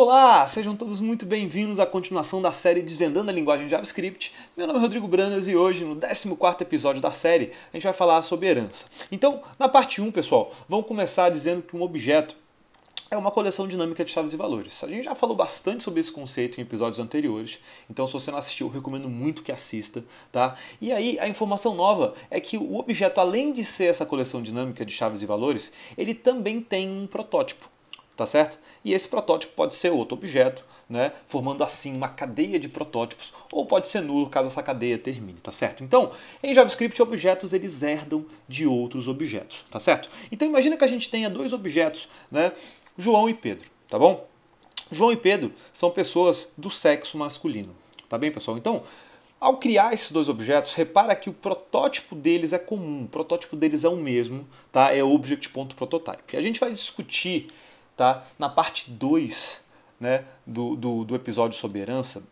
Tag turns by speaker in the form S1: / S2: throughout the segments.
S1: Olá, sejam todos muito bem-vindos à continuação da série Desvendando a Linguagem JavaScript. Meu nome é Rodrigo Branas e hoje, no 14 episódio da série, a gente vai falar sobre herança. Então, na parte 1, pessoal, vamos começar dizendo que um objeto é uma coleção dinâmica de chaves e valores. A gente já falou bastante sobre esse conceito em episódios anteriores, então se você não assistiu, eu recomendo muito que assista, tá? E aí, a informação nova é que o objeto, além de ser essa coleção dinâmica de chaves e valores, ele também tem um protótipo tá certo? E esse protótipo pode ser outro objeto, né, formando assim uma cadeia de protótipos, ou pode ser nulo caso essa cadeia termine, tá certo? Então, em JavaScript, objetos eles herdam de outros objetos, tá certo? Então imagina que a gente tenha dois objetos, né, João e Pedro, tá bom? João e Pedro são pessoas do sexo masculino, tá bem, pessoal? Então, ao criar esses dois objetos, repara que o protótipo deles é comum, o protótipo deles é o mesmo, tá? É o object.prototype. A gente vai discutir tá? na parte 2 né, do, do, do episódio sobre herança,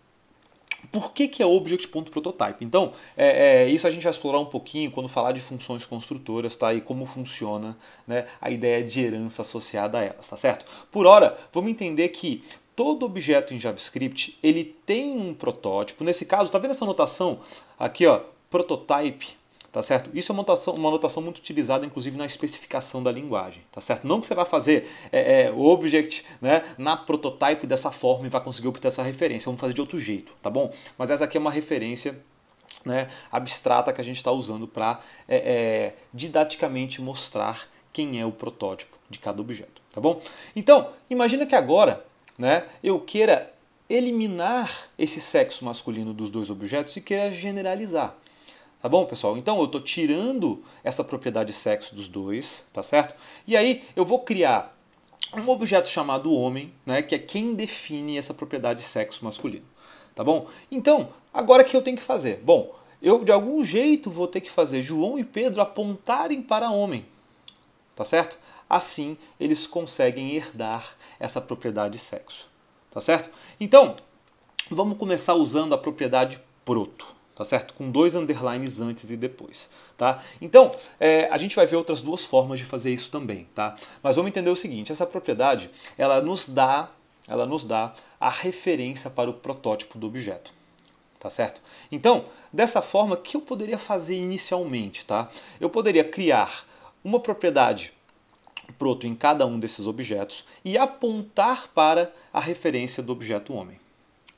S1: por que, que é object.prototype? Então, é, é, isso a gente vai explorar um pouquinho quando falar de funções construtoras, tá? E como funciona né, a ideia de herança associada a elas, tá certo? Por hora, vamos entender que todo objeto em JavaScript ele tem um protótipo. Nesse caso, tá vendo essa anotação aqui, ó? Prototype tá certo? Isso é uma notação, uma notação muito utilizada, inclusive, na especificação da linguagem, tá certo? Não que você vai fazer é, é, o object né, na prototype dessa forma e vai conseguir obter essa referência, vamos fazer de outro jeito, tá bom? Mas essa aqui é uma referência né, abstrata que a gente está usando para é, é, didaticamente mostrar quem é o protótipo de cada objeto, tá bom? Então, imagina que agora né, eu queira eliminar esse sexo masculino dos dois objetos e queira generalizar. Tá bom, pessoal? Então eu estou tirando essa propriedade sexo dos dois, tá certo? E aí eu vou criar um objeto chamado homem, né, que é quem define essa propriedade sexo masculino. Tá bom? Então, agora o que eu tenho que fazer? Bom, eu de algum jeito vou ter que fazer João e Pedro apontarem para homem. Tá certo? Assim, eles conseguem herdar essa propriedade sexo. Tá certo? Então, vamos começar usando a propriedade proto tá certo? Com dois underlines antes e depois, tá? Então, é, a gente vai ver outras duas formas de fazer isso também, tá? Mas vamos entender o seguinte, essa propriedade, ela nos dá, ela nos dá a referência para o protótipo do objeto, tá certo? Então, dessa forma, o que eu poderia fazer inicialmente, tá? Eu poderia criar uma propriedade proto em cada um desses objetos e apontar para a referência do objeto homem,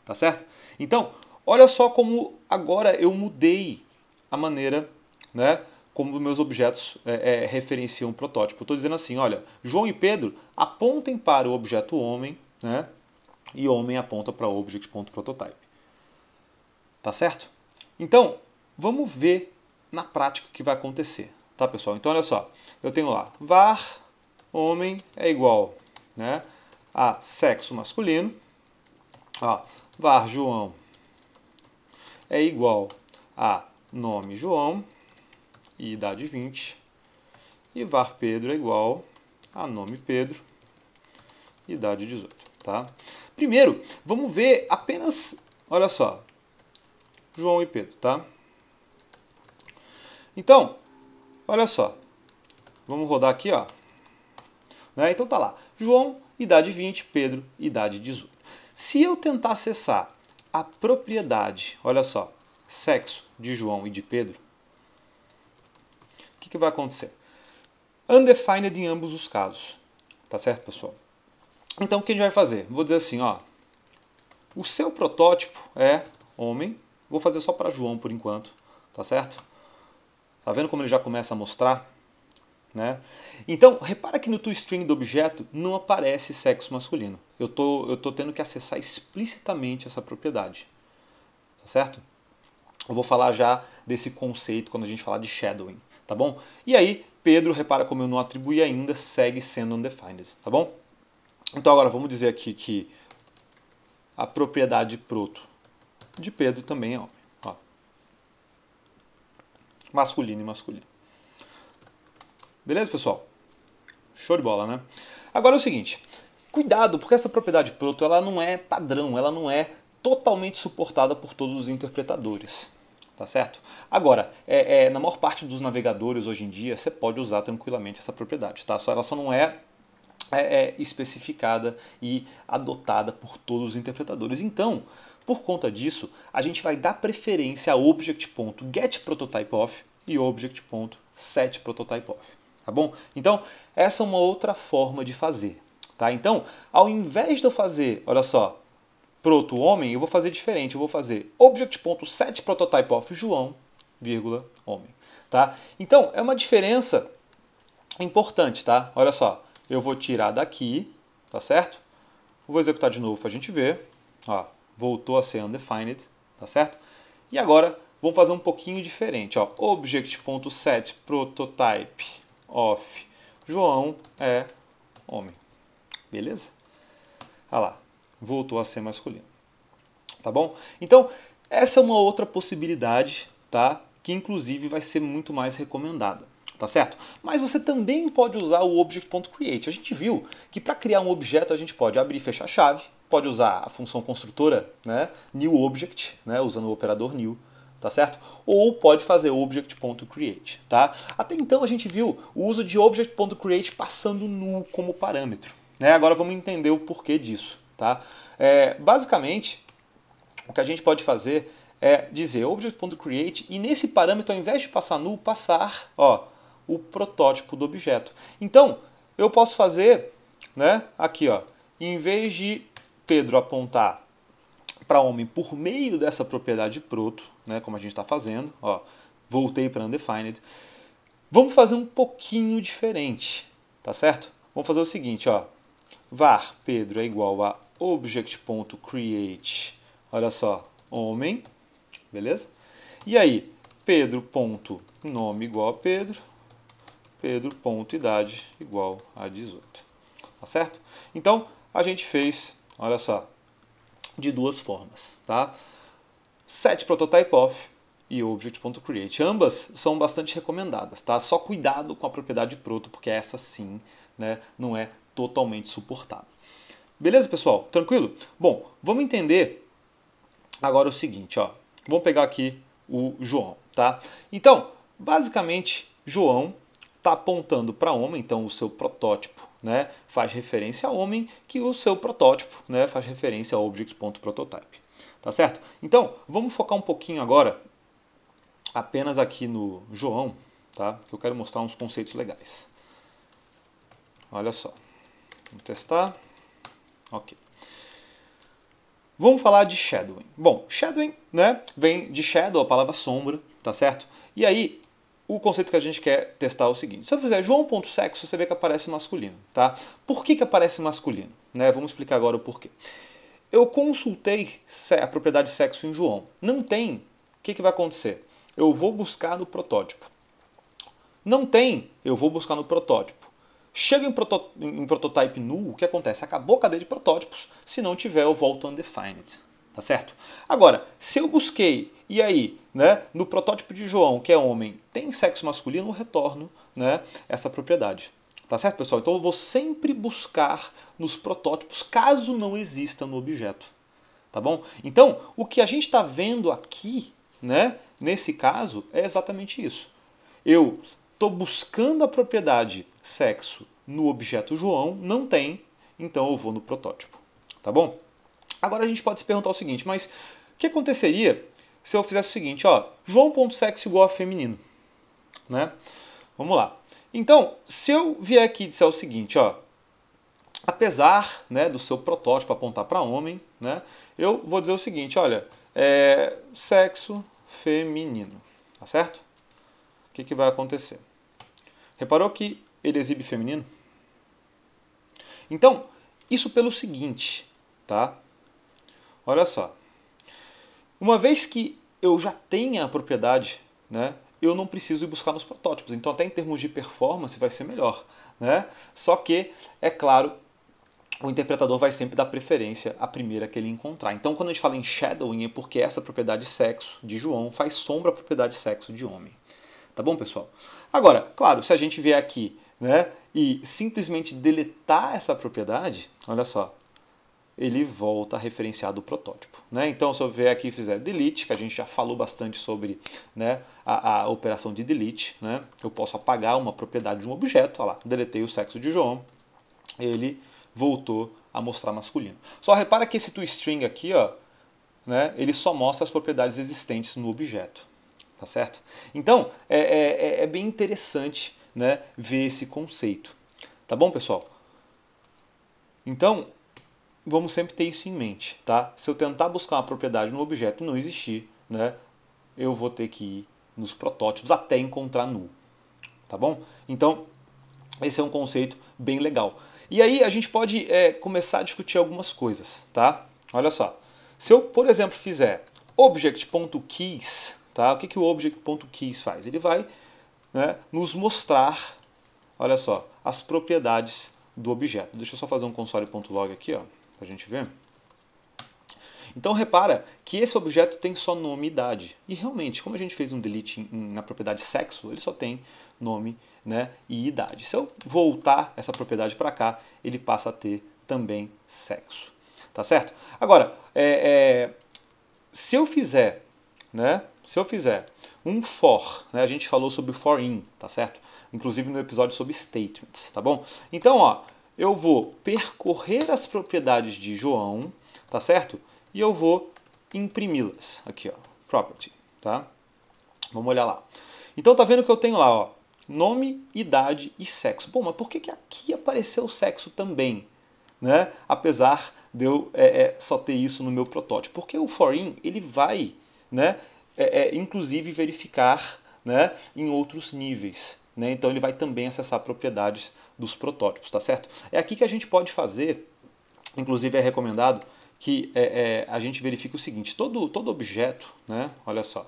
S1: tá certo? Então, Olha só como agora eu mudei a maneira né, como meus objetos é, é, referenciam o protótipo. Estou dizendo assim, olha, João e Pedro apontem para o objeto homem, né, e homem aponta para object.prototype. Tá certo? Então, vamos ver na prática o que vai acontecer, tá pessoal? Então, olha só, eu tenho lá var homem é igual né, a sexo masculino, ó, var João é igual a nome João e idade 20 e var Pedro é igual a nome Pedro e idade 18, tá? Primeiro, vamos ver apenas, olha só, João e Pedro, tá? Então, olha só, vamos rodar aqui, ó. Né? Então tá lá, João, idade 20, Pedro, idade 18. Se eu tentar acessar a propriedade, olha só, sexo de João e de Pedro, o que, que vai acontecer? Undefined em ambos os casos, tá certo, pessoal? Então, o que a gente vai fazer? Vou dizer assim, ó, o seu protótipo é homem, vou fazer só para João por enquanto, tá certo? Tá vendo como ele já começa a mostrar? Né? Então, repara que no toString do objeto não aparece sexo masculino. Eu tô, tô tendo que acessar explicitamente essa propriedade. Tá certo? Eu vou falar já desse conceito quando a gente falar de shadowing, tá bom? E aí, Pedro, repara como eu não atribuí ainda, segue sendo undefined, tá bom? Então agora vamos dizer aqui que a propriedade proto de Pedro também é homem. Ó. Masculino e masculino. Beleza, pessoal? Show de bola, né? Agora é o seguinte, cuidado, porque essa propriedade proto ela não é padrão, ela não é totalmente suportada por todos os interpretadores, tá certo? Agora, é, é, na maior parte dos navegadores hoje em dia, você pode usar tranquilamente essa propriedade, tá? Só ela só não é, é, é especificada e adotada por todos os interpretadores. Então, por conta disso, a gente vai dar preferência a object.getPrototypeOf e object.setPrototypeOf tá bom? Então, essa é uma outra forma de fazer, tá? Então, ao invés de eu fazer, olha só, proto homem, eu vou fazer diferente, eu vou fazer object.set prototype of João, vírgula, homem, tá? Então, é uma diferença importante, tá? Olha só, eu vou tirar daqui, tá certo? Vou executar de novo para a gente ver, ó, voltou a ser undefined, tá certo? E agora, vamos fazer um pouquinho diferente, ó, object.set prototype off. João é homem. Beleza? Olha ah lá, voltou a ser masculino. Tá bom? Então, essa é uma outra possibilidade, tá? Que inclusive vai ser muito mais recomendada, tá certo? Mas você também pode usar o object.create. A gente viu que para criar um objeto a gente pode abrir e fechar a chave, pode usar a função construtora, né? New object, né? Usando o operador new tá certo? Ou pode fazer object.create, tá? Até então a gente viu o uso de object.create passando null como parâmetro, né? Agora vamos entender o porquê disso, tá? É, basicamente, o que a gente pode fazer é dizer object.create e nesse parâmetro, ao invés de passar null, passar ó, o protótipo do objeto. Então, eu posso fazer, né, aqui, ó, em vez de Pedro apontar para homem por meio dessa propriedade proto, né, como a gente está fazendo. Ó, voltei para undefined. Vamos fazer um pouquinho diferente, tá certo? Vamos fazer o seguinte, ó. var Pedro é igual a object.create, olha só, homem, beleza? E aí, Pedro.nome igual a Pedro, Pedro.idade igual a 18, tá certo? Então, a gente fez, olha só, de duas formas, tá? Set Prototype Off e Object.create. Ambas são bastante recomendadas, tá? Só cuidado com a propriedade proto, porque essa sim né, não é totalmente suportada. Beleza, pessoal? Tranquilo? Bom, vamos entender agora o seguinte, ó. Vamos pegar aqui o João, tá? Então, basicamente, João está apontando para homem, então o seu protótipo né, faz referência a homem, que o seu protótipo né, faz referência ao object.prototype. Tá certo? Então, vamos focar um pouquinho agora apenas aqui no João, tá? que eu quero mostrar uns conceitos legais. Olha só. Vamos testar. Ok. Vamos falar de shadowing. Bom, shadowing né, vem de shadow, a palavra sombra, tá certo? E aí, o conceito que a gente quer testar é o seguinte. Se eu fizer João.sexo, você vê que aparece masculino, tá? Por que, que aparece masculino? Né? Vamos explicar agora o porquê. Eu consultei a propriedade sexo em João. Não tem. O que, que vai acontecer? Eu vou buscar no protótipo. Não tem, eu vou buscar no protótipo. Chega em, proto, em prototype null, o que acontece? Acabou a cadeia de protótipos. Se não tiver, eu volto undefined. Tá certo? Agora, se eu busquei e aí, né, no protótipo de João, que é homem, tem sexo masculino, eu retorno né, essa propriedade. Tá certo, pessoal? Então eu vou sempre buscar nos protótipos, caso não exista no objeto. Tá bom? Então, o que a gente está vendo aqui, né, nesse caso, é exatamente isso. Eu estou buscando a propriedade sexo no objeto João, não tem, então eu vou no protótipo. Tá bom? Agora a gente pode se perguntar o seguinte, mas o que aconteceria se eu fizesse o seguinte, ó, João.sexo igual a feminino, né? Vamos lá. Então, se eu vier aqui e disser o seguinte, ó, apesar né, do seu protótipo apontar para homem, né, eu vou dizer o seguinte, olha, é sexo feminino, tá certo? O que, que vai acontecer? Reparou que ele exibe feminino? Então, isso pelo seguinte, tá? Olha só. Uma vez que eu já tenha a propriedade, né? eu não preciso ir buscar nos protótipos. Então, até em termos de performance, vai ser melhor. Né? Só que, é claro, o interpretador vai sempre dar preferência à primeira que ele encontrar. Então, quando a gente fala em shadowing, é porque essa propriedade é sexo de João faz sombra à propriedade sexo de homem. Tá bom, pessoal? Agora, claro, se a gente vier aqui né, e simplesmente deletar essa propriedade, olha só, ele volta a referenciar do protótipo. Né? Então, se eu vier aqui e fizer delete, que a gente já falou bastante sobre né, a, a, operação de delete, né? eu posso apagar uma propriedade de um objeto, olha lá, deletei o sexo de João, ele voltou a mostrar masculino. Só repara que esse toString aqui, ó, né, ele só mostra as propriedades existentes no objeto. Tá certo? Então, é, é, é, é bem interessante né, ver esse conceito. Tá bom, pessoal? Então, vamos sempre ter isso em mente, tá? Se eu tentar buscar uma propriedade no objeto e não existir, né, eu vou ter que ir nos protótipos até encontrar null, tá bom? Então, esse é um conceito bem legal. E aí a gente pode é, começar a discutir algumas coisas, tá? Olha só, se eu, por exemplo, fizer object.keys, tá? O que, que o object.keys faz? Ele vai né, nos mostrar, olha só, as propriedades do objeto. Deixa eu só fazer um console.log aqui, ó para a gente ver. Então repara que esse objeto tem só nome e idade. E realmente, como a gente fez um delete na propriedade sexo, ele só tem nome né, e idade. Se eu voltar essa propriedade para cá, ele passa a ter também sexo. Tá certo? Agora, é, é, se eu fizer, né? Se eu fizer um for, né, a gente falou sobre for in, tá certo? Inclusive no episódio sobre statements, tá bom? Então, ó, eu vou percorrer as propriedades de João, tá certo? E eu vou imprimi-las aqui, ó, property, tá? Vamos olhar lá. Então tá vendo que eu tenho lá, ó, nome, idade e sexo. Bom, mas por que, que aqui apareceu o sexo também? Né? Apesar de eu é, é, só ter isso no meu protótipo. Porque o foreign ele vai, né, é, é inclusive verificar né, em outros níveis né? então ele vai também acessar propriedades dos protótipos, tá certo? É aqui que a gente pode fazer, inclusive é recomendado que é, é, a gente verifique o seguinte, todo, todo objeto, né? olha só,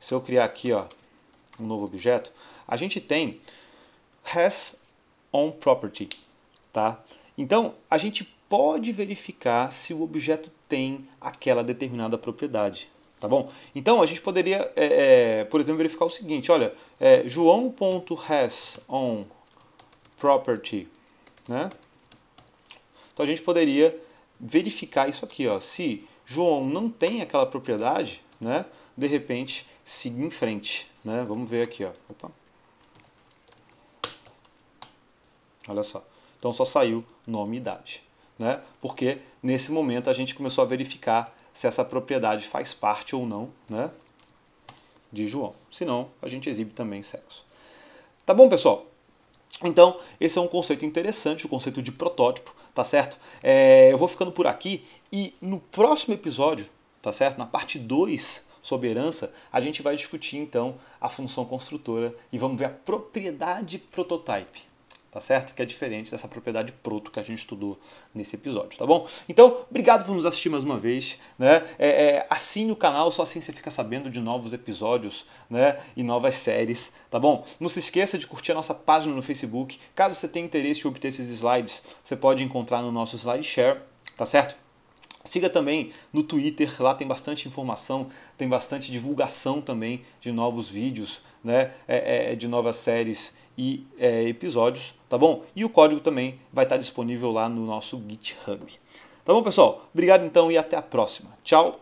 S1: se eu criar aqui ó, um novo objeto, a gente tem has on property, tá? Então, a gente pode verificar se o objeto tem aquela determinada propriedade. Tá bom? Então a gente poderia, é, é, por exemplo, verificar o seguinte: olha, é, João.has on property, né? Então a gente poderia verificar isso aqui, ó. Se João não tem aquela propriedade, né? De repente, siga em frente, né? Vamos ver aqui, ó. Opa. Olha só. Então só saiu nome e idade, né? Porque nesse momento a gente começou a verificar se essa propriedade faz parte ou não né, de João. Senão, a gente exibe também sexo. Tá bom, pessoal? Então, esse é um conceito interessante, o conceito de protótipo, tá certo? É, eu vou ficando por aqui e no próximo episódio, tá certo? Na parte 2 sobre herança, a gente vai discutir então a função construtora e vamos ver a propriedade prototype tá certo? Que é diferente dessa propriedade proto que a gente estudou nesse episódio, tá bom? Então, obrigado por nos assistir mais uma vez, né? É, é, assine o canal, só assim você fica sabendo de novos episódios, né? E novas séries, tá bom? Não se esqueça de curtir a nossa página no Facebook. Caso você tenha interesse em obter esses slides, você pode encontrar no nosso SlideShare, tá certo? Siga também no Twitter, lá tem bastante informação, tem bastante divulgação também de novos vídeos, né? É, é de novas séries e é, episódios, tá bom? E o código também vai estar disponível lá no nosso GitHub. Tá bom, pessoal? Obrigado então e até a próxima. Tchau!